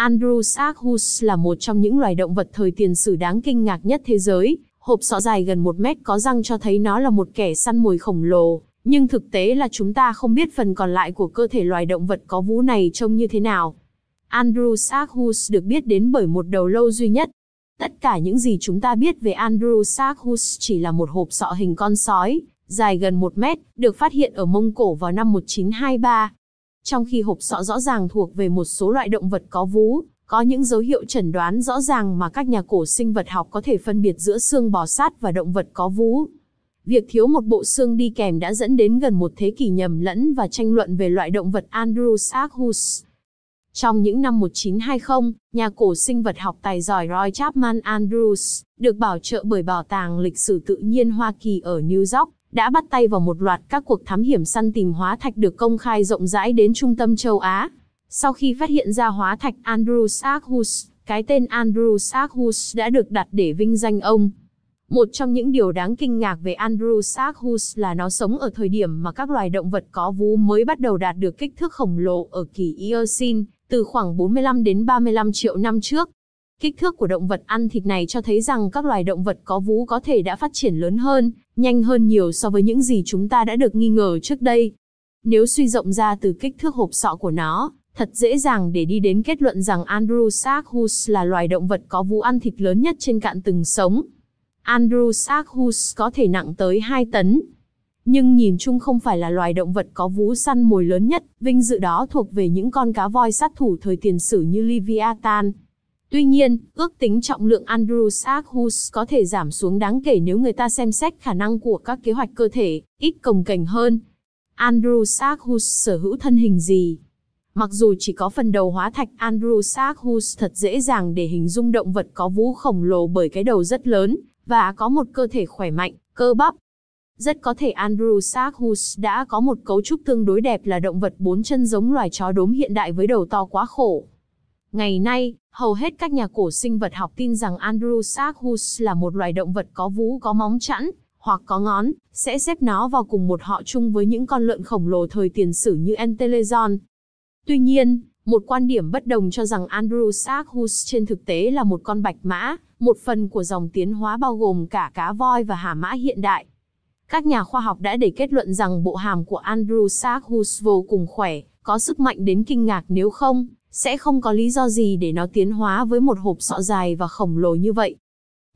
Andrewsarchus là một trong những loài động vật thời tiền sử đáng kinh ngạc nhất thế giới. Hộp sọ dài gần một mét có răng cho thấy nó là một kẻ săn mồi khổng lồ, nhưng thực tế là chúng ta không biết phần còn lại của cơ thể loài động vật có vú này trông như thế nào. Andrewsarchus được biết đến bởi một đầu lâu duy nhất. Tất cả những gì chúng ta biết về Andrewsarchus chỉ là một hộp sọ hình con sói, dài gần một mét, được phát hiện ở Mông Cổ vào năm 1923 trong khi hộp sọ rõ ràng thuộc về một số loại động vật có vú, có những dấu hiệu chẩn đoán rõ ràng mà các nhà cổ sinh vật học có thể phân biệt giữa xương bò sát và động vật có vú. Việc thiếu một bộ xương đi kèm đã dẫn đến gần một thế kỷ nhầm lẫn và tranh luận về loại động vật Andrews Argus. Trong những năm 1920, nhà cổ sinh vật học tài giỏi Roy Chapman Andrews được bảo trợ bởi Bảo tàng Lịch sử Tự nhiên Hoa Kỳ ở New York đã bắt tay vào một loạt các cuộc thám hiểm săn tìm hóa thạch được công khai rộng rãi đến trung tâm châu Á. Sau khi phát hiện ra hóa thạch Andrews Argus, cái tên Andrews Argus đã được đặt để vinh danh ông. Một trong những điều đáng kinh ngạc về Andrews Argus là nó sống ở thời điểm mà các loài động vật có vú mới bắt đầu đạt được kích thước khổng lồ ở kỳ Eocene, từ khoảng 45 đến 35 triệu năm trước. Kích thước của động vật ăn thịt này cho thấy rằng các loài động vật có vú có thể đã phát triển lớn hơn, nhanh hơn nhiều so với những gì chúng ta đã được nghi ngờ trước đây. Nếu suy rộng ra từ kích thước hộp sọ của nó, thật dễ dàng để đi đến kết luận rằng Andrewsarchus là loài động vật có vú ăn thịt lớn nhất trên cạn từng sống. Andrewsarchus có thể nặng tới 2 tấn, nhưng nhìn chung không phải là loài động vật có vú săn mồi lớn nhất, vinh dự đó thuộc về những con cá voi sát thủ thời tiền sử như Leviathan. Tuy nhiên, ước tính trọng lượng Andrew Sarkhus có thể giảm xuống đáng kể nếu người ta xem xét khả năng của các kế hoạch cơ thể, ít cồng kềnh hơn. Andrew Sarkhus sở hữu thân hình gì? Mặc dù chỉ có phần đầu hóa thạch Andrew Sarkhus thật dễ dàng để hình dung động vật có vú khổng lồ bởi cái đầu rất lớn, và có một cơ thể khỏe mạnh, cơ bắp. Rất có thể Andrew Sarkhus đã có một cấu trúc tương đối đẹp là động vật bốn chân giống loài chó đốm hiện đại với đầu to quá khổ. Ngày nay, hầu hết các nhà cổ sinh vật học tin rằng Andrewsarchus là một loài động vật có vú có móng chẵn, hoặc có ngón, sẽ xếp nó vào cùng một họ chung với những con lợn khổng lồ thời tiền sử như Entelezon. Tuy nhiên, một quan điểm bất đồng cho rằng Andrewsarchus trên thực tế là một con bạch mã, một phần của dòng tiến hóa bao gồm cả cá voi và hà mã hiện đại. Các nhà khoa học đã để kết luận rằng bộ hàm của Andrewsarchus vô cùng khỏe, có sức mạnh đến kinh ngạc nếu không, sẽ không có lý do gì để nó tiến hóa với một hộp sọ dài và khổng lồ như vậy.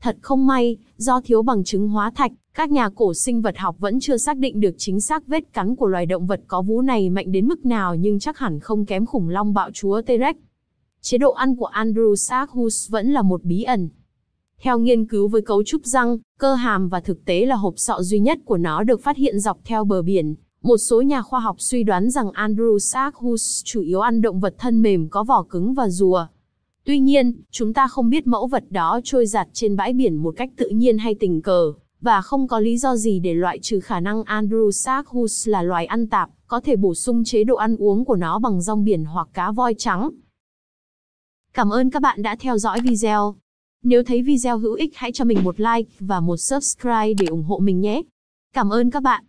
Thật không may, do thiếu bằng chứng hóa thạch, các nhà cổ sinh vật học vẫn chưa xác định được chính xác vết cắn của loài động vật có vú này mạnh đến mức nào nhưng chắc hẳn không kém khủng long bạo chúa T-Rex. Chế độ ăn của Andrew Sarkhus vẫn là một bí ẩn. Theo nghiên cứu với cấu trúc răng, cơ hàm và thực tế là hộp sọ duy nhất của nó được phát hiện dọc theo bờ biển, một số nhà khoa học suy đoán rằng Andrews Archus chủ yếu ăn động vật thân mềm có vỏ cứng và rùa. Tuy nhiên, chúng ta không biết mẫu vật đó trôi giặt trên bãi biển một cách tự nhiên hay tình cờ, và không có lý do gì để loại trừ khả năng Andrews Archus là loài ăn tạp, có thể bổ sung chế độ ăn uống của nó bằng rong biển hoặc cá voi trắng. Cảm ơn các bạn đã theo dõi video. Nếu thấy video hữu ích hãy cho mình một like và một subscribe để ủng hộ mình nhé. Cảm ơn các bạn.